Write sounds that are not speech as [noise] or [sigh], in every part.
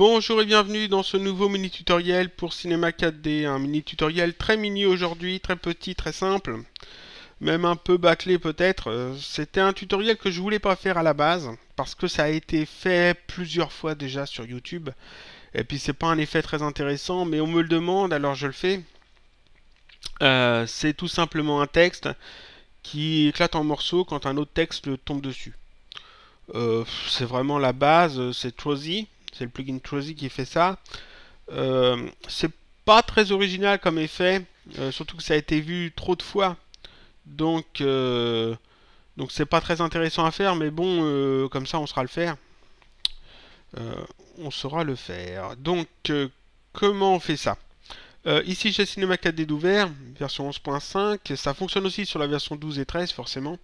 Bonjour et bienvenue dans ce nouveau mini tutoriel pour Cinema 4D, un mini tutoriel très mini aujourd'hui, très petit, très simple, même un peu bâclé peut-être. Euh, c'était un tutoriel que je voulais pas faire à la base parce que ça a été fait plusieurs fois déjà sur YouTube et puis c'est pas un effet très intéressant mais on me le demande alors je le fais. Euh, c'est tout simplement un texte qui éclate en morceaux quand un autre texte tombe dessus. Euh, c'est vraiment la base, c'est choisi, c'est le plugin Trozy qui fait ça. Euh, c'est pas très original comme effet, euh, surtout que ça a été vu trop de fois. Donc, euh, donc c'est pas très intéressant à faire, mais bon, comme ça on saura le faire. on saura le faire. Donc, comment on fait ça Ici, j'ai Cinema 4D ouvert, version 11.5. Ça fonctionne aussi sur la version 12 et 13, forcément.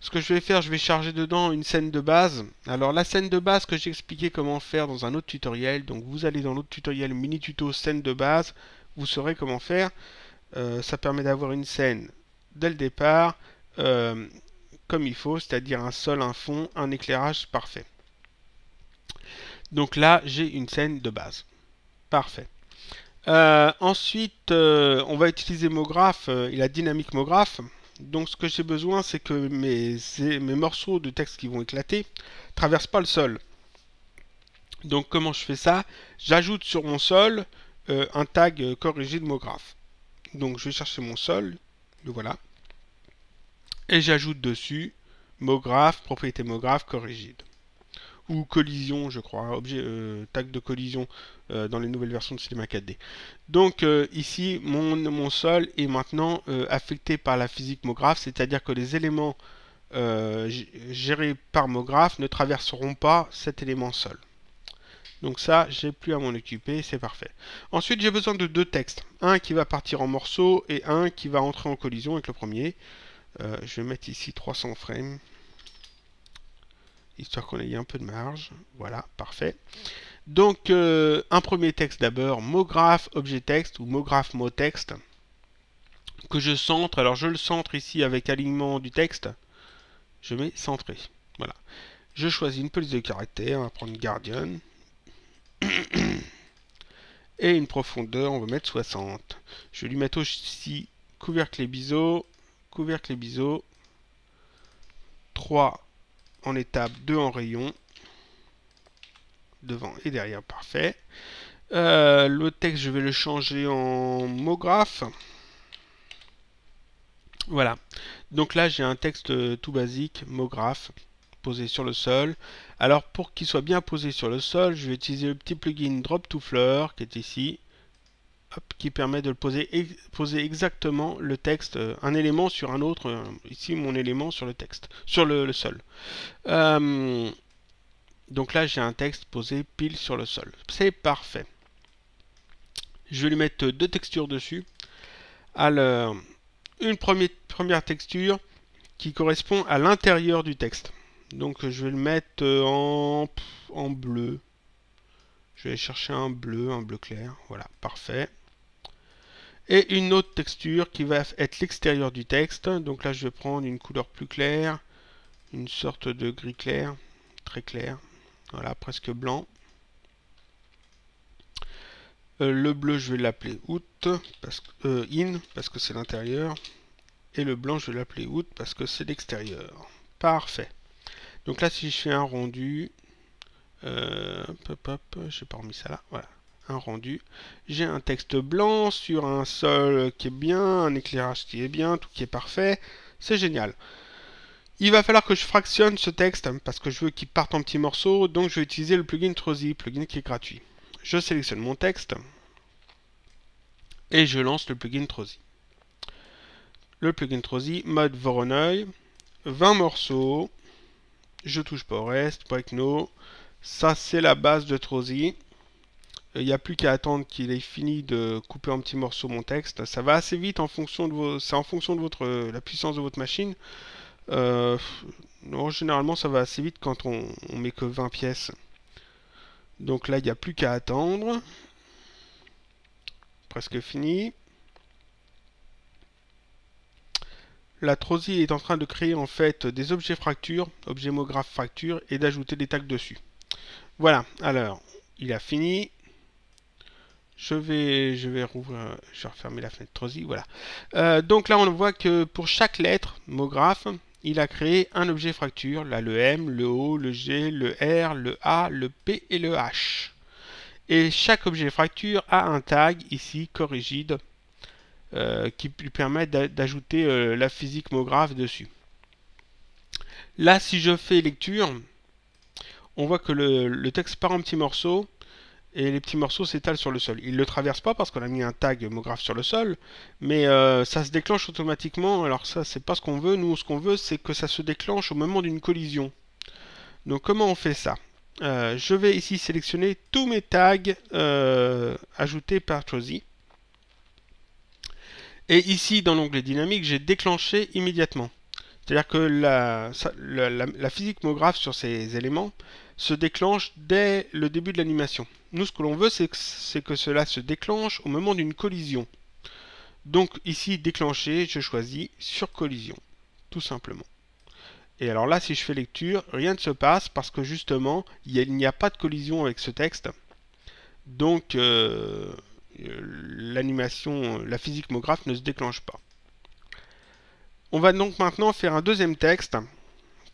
Ce que je vais faire, je vais charger dedans une scène de base. Alors la scène de base que j'ai expliqué comment faire dans un autre tutoriel, donc vous allez dans l'autre tutoriel mini tuto scène de base, vous saurez comment faire. Euh, ça permet d'avoir une scène dès le départ euh, comme il faut, c'est-à-dire un sol, un fond, un éclairage parfait. Donc là, j'ai une scène de base. Parfait. Euh, ensuite, on va utiliser MoGraph et la dynamique MoGraph. Donc ce que j'ai besoin, c'est que mes, mes morceaux de texte qui vont éclater traversent pas le sol. Donc comment je fais ça J'ajoute sur mon sol euh, un tag euh, corrigé de mot Donc je vais chercher mon sol, le voilà. Et j'ajoute dessus mot propriété mot graphe, corrigide ou collision, je crois, hein, objet, euh, tag de collision euh, dans les nouvelles versions de cinéma 4D. Donc euh, ici, mon, mon, sol est maintenant affecté par la physique MoGraph, c'est-à-dire que les éléments gérés par MoGraph ne traverseront pas cet élément sol. Donc ça, j'ai plus à m'en occuper, c'est parfait. Ensuite, j'ai besoin de deux textes. Un qui va partir en morceaux et un qui va entrer en collision avec le premier. je vais mettre ici 300 frames histoire qu'on ait un peu de marge. Voilà, parfait. Donc, euh, un premier texte d'abord, mot objet texte ou mot mot texte, que je centre. Alors, je le centre ici avec alignement du texte. Je mets centré. Voilà. Je choisis une police de caractère, on va prendre Guardian. [coughs] Et une profondeur, on va mettre 60. Je vais lui mettre aussi couvercle et biseau, couvercle et biseau, 3 en étape, 2 en rayon, devant et derrière, parfait. Euh, le texte, je vais le changer en mot Voilà. Donc là, j'ai un texte euh, tout basique, mot graphe, posé sur le sol. Alors, pour qu'il soit bien posé sur le sol, je vais utiliser le petit plugin Drop to Fleur, qui est ici, qui permet de le poser, exactement le texte, euh, un élément sur un autre, euh, ici mon élément sur le texte, sur le, sol. Euh, donc là j'ai un texte posé pile sur le sol. C'est parfait. Je vais lui mettre deux textures dessus. Alors, une première, texture qui correspond à l'intérieur du texte. Donc je vais le mettre en bleu. Je vais chercher un bleu, un bleu clair. Voilà, parfait. Et une autre texture qui va être l'extérieur du texte. Donc là, je vais prendre une couleur plus claire, une sorte de gris clair, très clair. Voilà, presque blanc. Euh, le bleu, je vais l'appeler out, euh, in, parce que c'est l'intérieur. Et le blanc, je vais l'appeler out, parce que c'est l'extérieur. Parfait. Donc là, si je fais un rendu, euh, je pas remis ça là, voilà, un rendu. J'ai un texte blanc sur un sol qui est bien, un éclairage qui est bien, tout qui est parfait. C'est génial. Il va falloir que je fractionne ce texte hein, parce que je veux qu'il parte en petits morceaux, donc je vais utiliser le plugin Trozy, plugin qui est gratuit. Je sélectionne mon texte et je lance le plugin Trozy. Le plugin Trozy, mode Voronoi, 20 morceaux, je touche pas au reste, break no, ça, c'est la base de Trozy. Il euh, n'y a plus qu'à attendre qu'il ait fini de couper en petits morceaux mon texte. Ça va assez vite en fonction de en fonction de votre, euh, la puissance de votre machine. Euh, généralement, ça va assez vite quand on, ne met que 20 pièces. Donc là, il n'y a plus qu'à attendre. Presque fini. La trosie est en train de créer en fait des objets fractures, objets mographes fractures, et d'ajouter des tags dessus. Voilà, alors, il a fini. Je vais, je vais rouvrir, je refermer la fenêtre Trosi, voilà. Euh, donc là, on voit que pour chaque lettre, mot graphe, il a créé un objet fracture. Là, le M, le O, le G, le R, le A, le P et le H. Et chaque objet fracture a un tag, ici, corrigide, euh, qui lui permet d'ajouter euh, la physique mot graphe dessus. Là, si je fais lecture, on voit que le, texte part en petits morceaux et les petits morceaux s'étalent sur le sol. Il ne le traverse pas parce qu'on a mis un tag homographe sur le sol, mais euh, ça se déclenche automatiquement. Alors ça, c'est pas ce qu'on veut. Nous, ce qu'on veut, c'est que ça se déclenche au moment d'une collision. Donc comment on fait ça euh, Je vais ici sélectionner tous mes tags euh, ajoutés par Choisy. Et ici, dans l'onglet dynamique, j'ai déclenché immédiatement. C'est-à-dire que la, physique la, sur ces éléments se déclenche dès le début de l'animation. Nous, ce que l'on veut, c'est que, cela se déclenche au moment d'une collision. Donc ici, déclencher, je choisis sur collision, tout simplement. Et alors là, si je fais lecture, rien ne se passe parce que justement, il n'y a, pas de collision avec ce texte. Donc, euh, l'animation, la ne se déclenche pas. On va donc maintenant faire un deuxième texte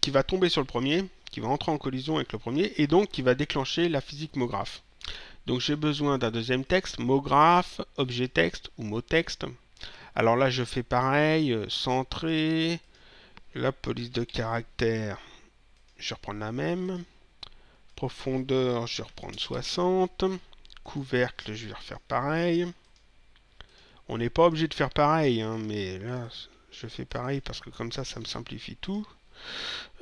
qui va tomber sur le premier, qui va entrer en collision avec le premier, et donc qui va déclencher la physique mographe. Donc j'ai besoin d'un deuxième texte, mot objet texte ou mot texte. Alors là je fais pareil, euh, centré, la police de caractère, je reprends la même. Profondeur, je vais reprendre 60. Couvercle, je vais refaire pareil. On n'est pas obligé de faire pareil, hein, mais là, je fais pareil parce que comme ça, ça me simplifie tout.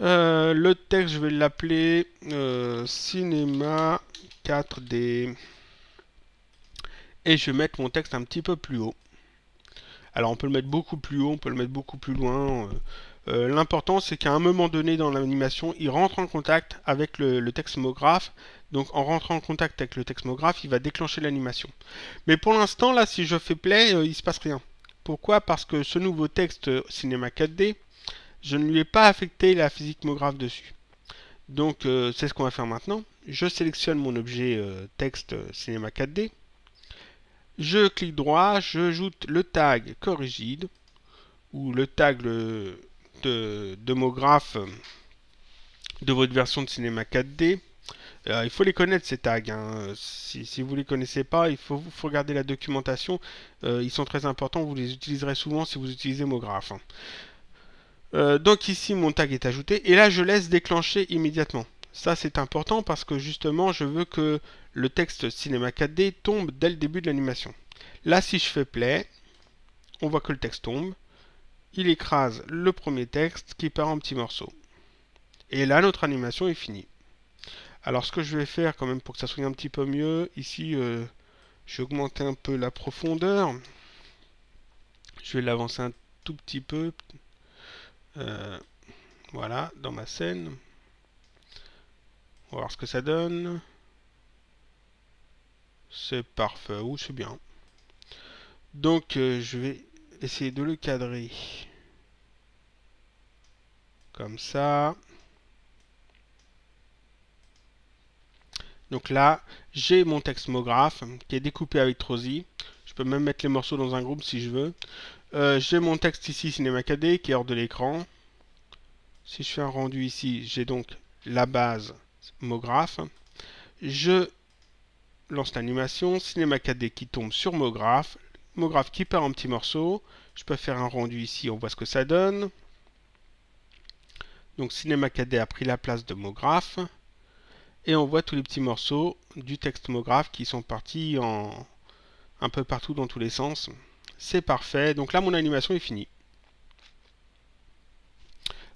Euh, le texte, je vais l'appeler euh, cinéma 4D. Et je vais mettre mon texte un petit peu plus haut. Alors on peut le mettre beaucoup plus haut, on peut le mettre beaucoup plus loin. Euh, l'important c'est qu'à un moment donné dans l'animation, il rentre en contact avec le, le Donc en rentrant en contact avec le texmographe, il va déclencher l'animation. Mais pour l'instant, là, si je fais play, il se passe rien. Pourquoi Parce que ce nouveau texte euh, cinéma 4D, je ne lui ai pas affecté la physique physiquemographe dessus. Donc euh, c'est ce qu'on va faire maintenant. Je sélectionne mon objet euh, texte cinéma 4D. Je clique droit, je j'ajoute le tag corrigide ou le tag le, de, demographe de votre version de cinéma 4D. Euh, il faut les connaître ces tags. Hein. Si, vous ne les connaissez pas, il faut, regarder la documentation. Euh, ils sont très importants. Vous les utiliserez souvent si vous utilisez MoGraph. Hein. Euh, donc ici, mon tag est ajouté. Et là, je laisse déclencher immédiatement. Ça, c'est important parce que justement, je veux que le texte cinéma 4D tombe dès le début de l'animation. Là, si je fais play, on voit que le texte tombe. Il écrase le premier texte qui part en petits morceaux. Et là, notre animation est finie. Alors ce que je vais faire quand même pour que ça soit un petit peu mieux, ici j'ai euh, je vais augmenter un peu la profondeur. Je vais l'avancer un tout petit peu. Euh, voilà, dans ma scène. On va voir ce que ça donne. C'est parfait, ou c'est bien. Donc euh, je vais essayer de le cadrer. Comme ça. Donc là, j'ai mon texte MoGraph, qui est découpé avec Trozy. Je peux même mettre les morceaux dans un groupe si je veux. Euh, j'ai mon texte ici, Cinema qui est hors de l'écran. Si je fais un rendu ici, j'ai donc la base Mograph. Je lance l'animation, Cinema qui tombe sur Mograph, Mograph qui part en petits morceaux. Je peux faire un rendu ici, on voit ce que ça donne. Donc Cinema a pris la place de Mograph et on voit tous les petits morceaux du textomographe qui sont partis en un peu partout dans tous les sens. C'est parfait. Donc là, mon animation est finie.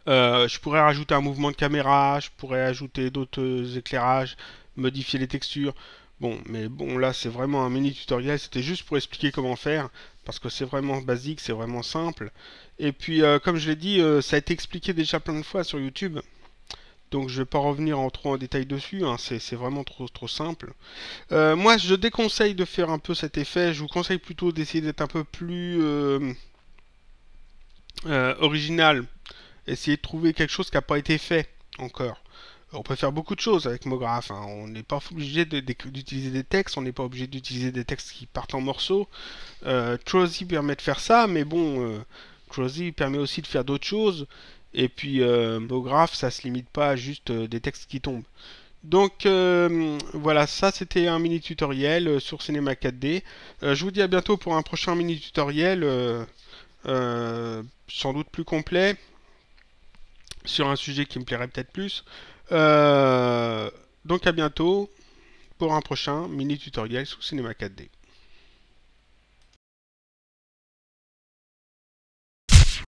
Euh, je pourrais rajouter un mouvement de caméra, je pourrais ajouter d'autres éclairages, modifier les textures. Bon, mais bon, là, c'est vraiment un mini tutoriel. C'était juste pour expliquer comment faire, parce que c'est vraiment basique, c'est vraiment simple. Et puis, euh, comme je l'ai dit, euh, ça a été expliqué déjà plein de fois sur YouTube donc je ne vais pas revenir en trop en détail dessus, hein. c'est vraiment trop, trop simple. Euh, moi, je déconseille de faire un peu cet effet, je vous conseille plutôt d'essayer d'être un peu plus euh, euh, original, essayer de trouver quelque chose qui n'a pas été fait encore. On peut faire beaucoup de choses avec Mograph. Hein. On n'est pas obligé d'utiliser des textes, on n'est pas obligé d'utiliser des textes qui partent en morceaux. Euh, permet de faire ça, mais bon, euh, permet aussi de faire d'autres choses. Et puis, euh, au graphe, ça se limite pas à juste euh, des textes qui tombent. Donc euh, voilà, ça c'était un mini tutoriel euh, sur Cinema 4D. je vous dis à bientôt pour un prochain mini tutoriel, sans doute plus complet, sur un sujet qui me plairait peut-être plus. donc à bientôt pour un prochain mini tutoriel sur Cinema 4D.